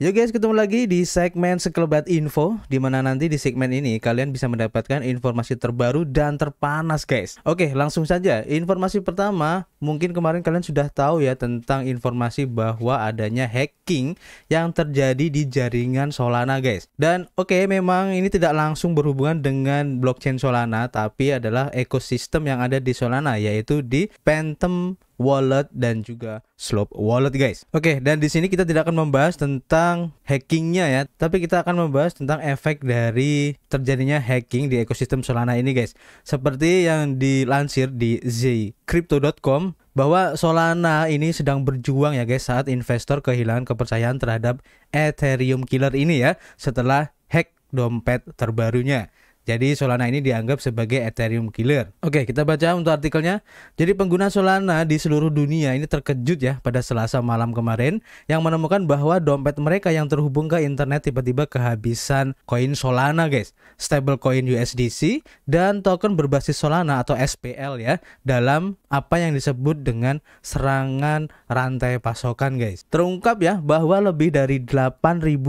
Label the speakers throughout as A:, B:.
A: Yo guys, ketemu lagi di segmen Sekelebat Info di mana nanti di segmen ini kalian bisa mendapatkan informasi terbaru dan terpanas guys. Oke, langsung saja. Informasi pertama, mungkin kemarin kalian sudah tahu ya tentang informasi bahwa adanya hacking yang terjadi di jaringan Solana guys. Dan oke, okay, memang ini tidak langsung berhubungan dengan blockchain Solana tapi adalah ekosistem yang ada di Solana yaitu di Phantom wallet dan juga slope wallet guys. Oke, dan di sini kita tidak akan membahas tentang hackingnya ya, tapi kita akan membahas tentang efek dari terjadinya hacking di ekosistem Solana ini guys. Seperti yang dilansir di zcrypto.com bahwa Solana ini sedang berjuang ya guys saat investor kehilangan kepercayaan terhadap Ethereum killer ini ya setelah hack dompet terbarunya. Jadi Solana ini dianggap sebagai Ethereum killer. Oke, kita baca untuk artikelnya. Jadi pengguna Solana di seluruh dunia ini terkejut ya pada Selasa malam kemarin yang menemukan bahwa dompet mereka yang terhubung ke internet tiba-tiba kehabisan koin Solana, guys. stable Stablecoin USDC dan token berbasis Solana atau SPL ya dalam apa yang disebut dengan serangan rantai pasokan, guys. Terungkap ya bahwa lebih dari 8000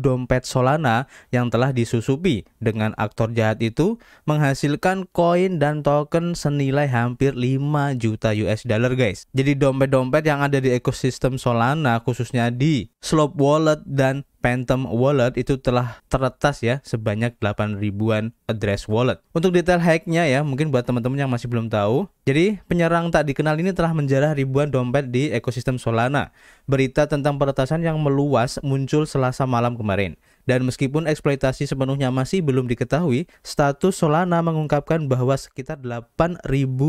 A: dompet Solana yang telah disusupi dengan aktor jahat itu itu menghasilkan koin dan token senilai hampir 5 juta US dollar guys. Jadi dompet-dompet yang ada di ekosistem Solana khususnya di Slope Wallet dan Phantom Wallet itu telah teretas ya sebanyak 8 ribuan address wallet. Untuk detail hacknya ya mungkin buat teman-teman yang masih belum tahu. Jadi penyerang tak dikenal ini telah menjarah ribuan dompet di ekosistem Solana. Berita tentang peretasan yang meluas muncul selasa malam kemarin. Dan meskipun eksploitasi sepenuhnya masih belum diketahui, status Solana mengungkapkan bahwa sekitar 8.000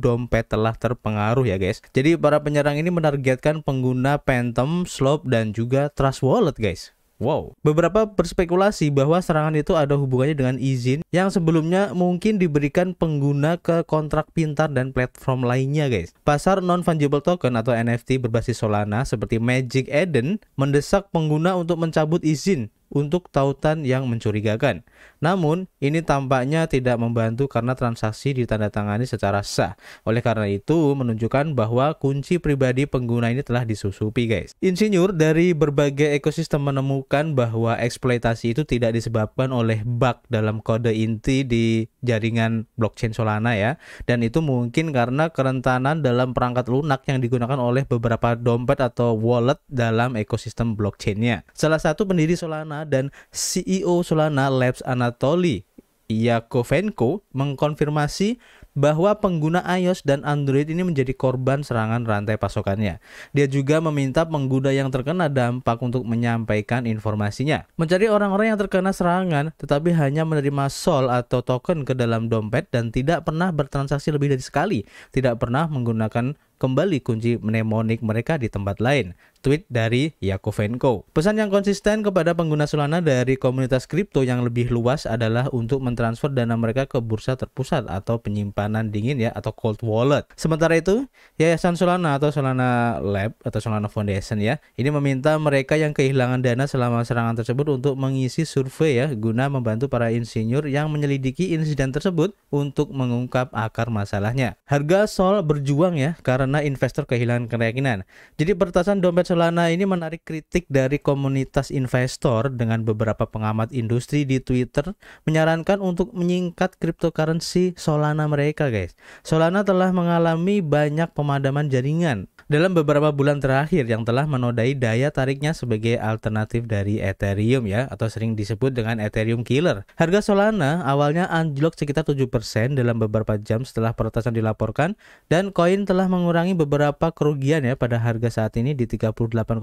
A: dompet telah terpengaruh ya guys. Jadi para penyerang ini menargetkan pengguna Phantom, Slope, dan juga Trust Wallet guys. Wow. Beberapa berspekulasi bahwa serangan itu ada hubungannya dengan izin yang sebelumnya mungkin diberikan pengguna ke kontrak pintar dan platform lainnya, guys. Pasar non-fungible token atau NFT berbasis Solana seperti Magic Eden mendesak pengguna untuk mencabut izin untuk tautan yang mencurigakan. Namun, ini tampaknya tidak membantu karena transaksi ditandatangani secara sah. Oleh karena itu, menunjukkan bahwa kunci pribadi pengguna ini telah disusupi, guys. Insinyur dari berbagai ekosistem menemukan bahwa eksploitasi itu tidak disebabkan oleh bug dalam kode inti di jaringan blockchain Solana ya. Dan itu mungkin karena kerentanan dalam perangkat lunak yang digunakan oleh beberapa dompet atau wallet dalam ekosistem blockchainnya. Salah satu pendiri Solana Solana dan CEO Solana Labs Anatoly Yakovenko mengkonfirmasi bahwa pengguna iOS dan Android ini menjadi korban serangan rantai pasokannya. Dia juga meminta pengguna yang terkena dampak untuk menyampaikan informasinya. Mencari orang-orang yang terkena serangan tetapi hanya menerima sol atau token ke dalam dompet dan tidak pernah bertransaksi lebih dari sekali, tidak pernah menggunakan kembali kunci mnemonik mereka di tempat lain. Tweet dari Yakovenko. Pesan yang konsisten kepada pengguna Solana dari komunitas kripto yang lebih luas adalah untuk mentransfer dana mereka ke bursa terpusat atau penyimpanan dingin ya atau cold wallet. Sementara itu, Yayasan Solana atau Solana Lab atau Solana Foundation ya, ini meminta mereka yang kehilangan dana selama serangan tersebut untuk mengisi survei ya guna membantu para insinyur yang menyelidiki insiden tersebut untuk mengungkap akar masalahnya. Harga Sol berjuang ya karena karena investor kehilangan keyakinan. Jadi peretasan dompet Solana ini menarik kritik dari komunitas investor dengan beberapa pengamat industri di Twitter menyarankan untuk menyingkat cryptocurrency Solana mereka, guys. Solana telah mengalami banyak pemadaman jaringan dalam beberapa bulan terakhir yang telah menodai daya tariknya sebagai alternatif dari Ethereum ya atau sering disebut dengan Ethereum Killer. Harga Solana awalnya anjlok sekitar 7% dalam beberapa jam setelah peretasan dilaporkan dan koin telah mengurangi mengurangi beberapa kerugian ya pada harga saat ini di 38,49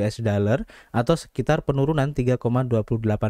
A: US dollar atau sekitar penurunan 3,28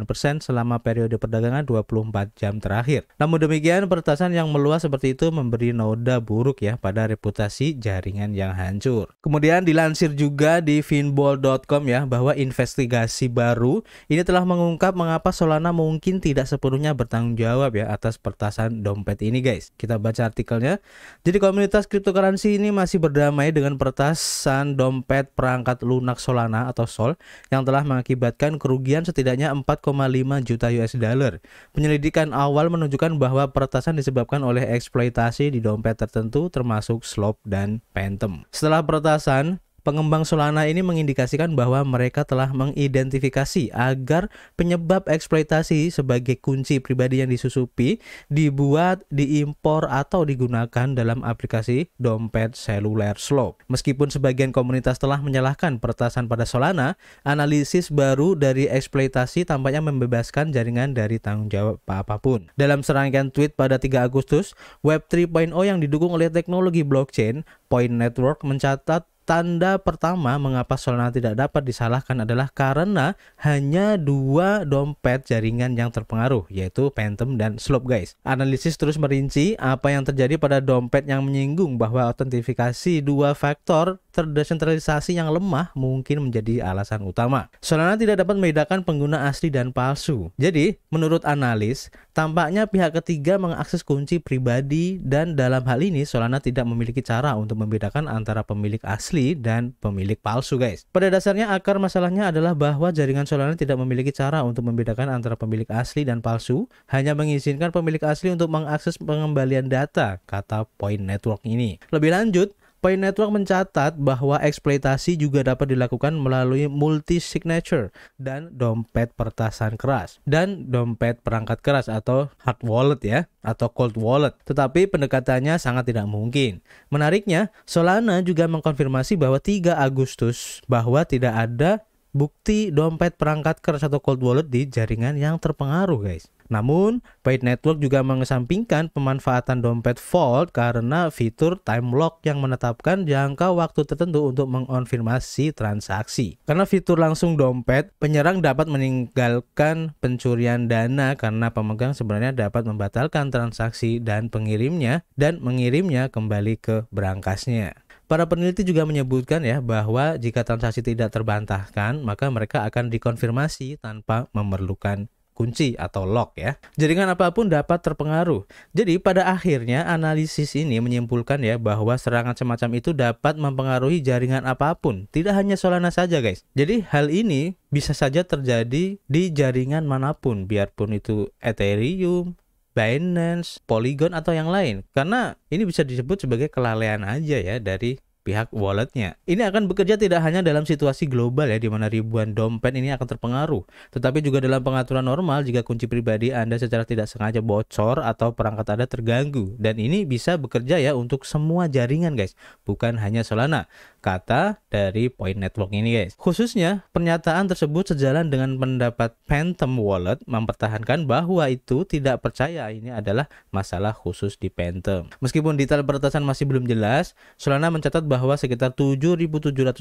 A: persen selama periode perdagangan 24 jam terakhir. Namun demikian pertasan yang meluas seperti itu memberi noda buruk ya pada reputasi jaringan yang hancur. Kemudian dilansir juga di finball.com ya bahwa investigasi baru ini telah mengungkap mengapa Solana mungkin tidak sepenuhnya bertanggung jawab ya atas pertasan dompet ini guys. Kita baca artikelnya. Jadi komunitas kripto cryptocurrency ini masih berdamai dengan peretasan dompet perangkat lunak Solana atau Sol yang telah mengakibatkan kerugian setidaknya 4,5 juta US dollar. Penyelidikan awal menunjukkan bahwa peretasan disebabkan oleh eksploitasi di dompet tertentu termasuk Slop dan Phantom. Setelah peretasan, Pengembang Solana ini mengindikasikan bahwa mereka telah mengidentifikasi agar penyebab eksploitasi sebagai kunci pribadi yang disusupi dibuat, diimpor, atau digunakan dalam aplikasi dompet seluler Slope. Meskipun sebagian komunitas telah menyalahkan pertasan pada Solana, analisis baru dari eksploitasi tampaknya membebaskan jaringan dari tanggung jawab apapun. Dalam serangkaian tweet pada 3 Agustus, Web 3.0 yang didukung oleh teknologi blockchain Point Network mencatat Tanda pertama mengapa Solana tidak dapat disalahkan adalah karena hanya dua dompet jaringan yang terpengaruh, yaitu Phantom dan Slope guys. Analisis terus merinci apa yang terjadi pada dompet yang menyinggung bahwa autentifikasi dua faktor terdesentralisasi yang lemah mungkin menjadi alasan utama. Solana tidak dapat membedakan pengguna asli dan palsu. Jadi, menurut analis, tampaknya pihak ketiga mengakses kunci pribadi dan dalam hal ini Solana tidak memiliki cara untuk membedakan antara pemilik asli dan pemilik palsu, guys. Pada dasarnya akar masalahnya adalah bahwa jaringan Solana tidak memiliki cara untuk membedakan antara pemilik asli dan palsu, hanya mengizinkan pemilik asli untuk mengakses pengembalian data, kata Point Network ini. Lebih lanjut, Pay Network mencatat bahwa eksploitasi juga dapat dilakukan melalui multi signature dan dompet pertasan keras dan dompet perangkat keras atau hard wallet ya atau cold wallet. Tetapi pendekatannya sangat tidak mungkin. Menariknya, Solana juga mengkonfirmasi bahwa 3 Agustus bahwa tidak ada bukti dompet perangkat keras atau cold wallet di jaringan yang terpengaruh guys. Namun, paid Network juga mengesampingkan pemanfaatan dompet Vault karena fitur time lock yang menetapkan jangka waktu tertentu untuk mengonfirmasi transaksi. Karena fitur langsung dompet, penyerang dapat meninggalkan pencurian dana karena pemegang sebenarnya dapat membatalkan transaksi dan pengirimnya dan mengirimnya kembali ke berangkasnya. Para peneliti juga menyebutkan ya bahwa jika transaksi tidak terbantahkan, maka mereka akan dikonfirmasi tanpa memerlukan kunci atau lock ya. Jaringan apapun dapat terpengaruh. Jadi pada akhirnya analisis ini menyimpulkan ya bahwa serangan semacam itu dapat mempengaruhi jaringan apapun, tidak hanya Solana saja guys. Jadi hal ini bisa saja terjadi di jaringan manapun, biarpun itu Ethereum, Binance, Polygon atau yang lain. Karena ini bisa disebut sebagai kelalaian aja ya dari pihak walletnya. Ini akan bekerja tidak hanya dalam situasi global ya, di mana ribuan dompet ini akan terpengaruh, tetapi juga dalam pengaturan normal jika kunci pribadi Anda secara tidak sengaja bocor atau perangkat Anda terganggu. Dan ini bisa bekerja ya untuk semua jaringan guys, bukan hanya Solana, kata dari Point Network ini guys. Khususnya, pernyataan tersebut sejalan dengan pendapat Phantom Wallet mempertahankan bahwa itu tidak percaya ini adalah masalah khusus di Phantom. Meskipun detail peretasan masih belum jelas, Solana mencatat bahwa sekitar 7.767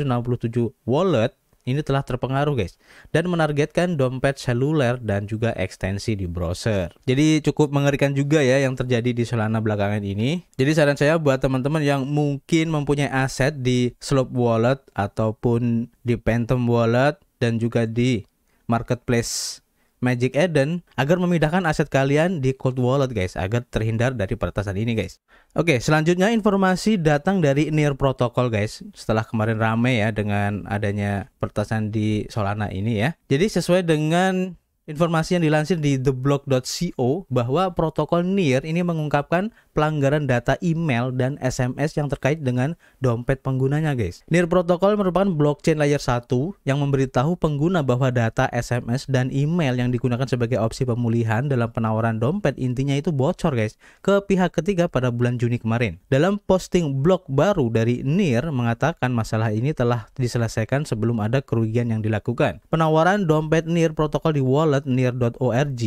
A: wallet ini telah terpengaruh guys dan menargetkan dompet seluler dan juga ekstensi di browser. Jadi cukup mengerikan juga ya yang terjadi di Solana belakangan ini. Jadi saran saya buat teman-teman yang mungkin mempunyai aset di Slope Wallet ataupun di Phantom Wallet dan juga di marketplace Magic Eden agar memindahkan aset kalian di cold wallet guys agar terhindar dari peretasan ini guys. Oke, selanjutnya informasi datang dari Near Protocol guys. Setelah kemarin rame ya dengan adanya peretasan di Solana ini ya. Jadi sesuai dengan Informasi yang dilansir di theblog.co bahwa protokol NIR ini mengungkapkan pelanggaran data email dan SMS yang terkait dengan dompet penggunanya guys. NIR protokol merupakan blockchain layer 1 yang memberitahu pengguna bahwa data SMS dan email yang digunakan sebagai opsi pemulihan dalam penawaran dompet intinya itu bocor guys ke pihak ketiga pada bulan Juni kemarin. Dalam posting blog baru dari NIR mengatakan masalah ini telah diselesaikan sebelum ada kerugian yang dilakukan. Penawaran dompet NIR protokol di wallet www.nir.org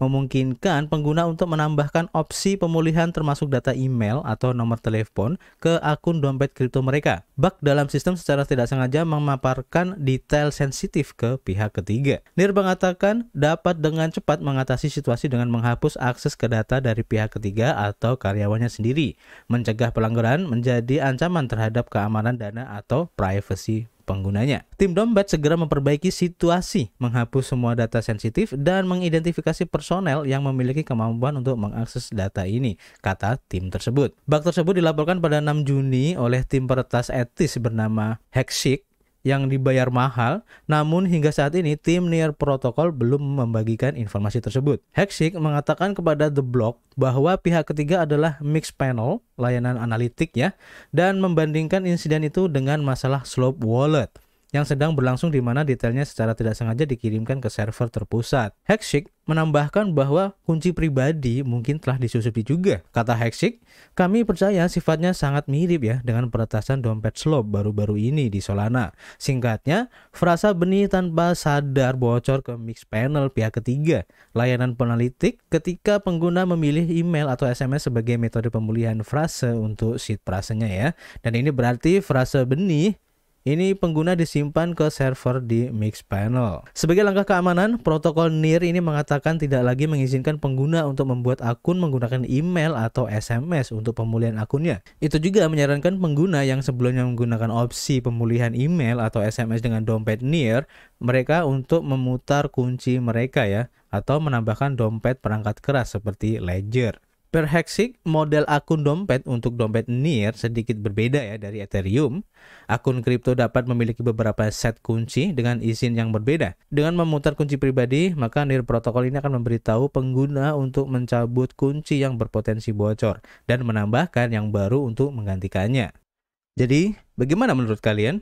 A: memungkinkan pengguna untuk menambahkan opsi pemulihan termasuk data email atau nomor telepon ke akun dompet kripto mereka. Bug dalam sistem secara tidak sengaja memaparkan detail sensitif ke pihak ketiga. NIR mengatakan dapat dengan cepat mengatasi situasi dengan menghapus akses ke data dari pihak ketiga atau karyawannya sendiri. Mencegah pelanggaran menjadi ancaman terhadap keamanan dana atau privacy penggunanya. Tim Dombat segera memperbaiki situasi, menghapus semua data sensitif dan mengidentifikasi personel yang memiliki kemampuan untuk mengakses data ini, kata tim tersebut. Bug tersebut dilaporkan pada 6 Juni oleh tim peretas etis bernama Hexik yang dibayar mahal, namun hingga saat ini tim Near Protocol belum membagikan informasi tersebut. Hexik mengatakan kepada The Block bahwa pihak ketiga adalah Mix Panel, layanan analitik ya, dan membandingkan insiden itu dengan masalah Slope Wallet yang sedang berlangsung di mana detailnya secara tidak sengaja dikirimkan ke server terpusat. Hexik menambahkan bahwa kunci pribadi mungkin telah disusupi juga. Kata Hexik, kami percaya sifatnya sangat mirip ya dengan peretasan dompet slob baru-baru ini di Solana. Singkatnya, frasa benih tanpa sadar bocor ke mix panel pihak ketiga, layanan penalitik ketika pengguna memilih email atau SMS sebagai metode pemulihan frase untuk seed frasenya ya. Dan ini berarti frase benih ini pengguna disimpan ke server di Mixpanel. Sebagai langkah keamanan, protokol NIR ini mengatakan tidak lagi mengizinkan pengguna untuk membuat akun menggunakan email atau SMS untuk pemulihan akunnya. Itu juga menyarankan pengguna yang sebelumnya menggunakan opsi pemulihan email atau SMS dengan dompet NIR, mereka untuk memutar kunci mereka ya, atau menambahkan dompet perangkat keras seperti ledger. Per model akun dompet untuk dompet NIR sedikit berbeda ya dari Ethereum. Akun kripto dapat memiliki beberapa set kunci dengan izin yang berbeda. Dengan memutar kunci pribadi, maka NIR protokol ini akan memberitahu pengguna untuk mencabut kunci yang berpotensi bocor dan menambahkan yang baru untuk menggantikannya. Jadi, bagaimana menurut kalian?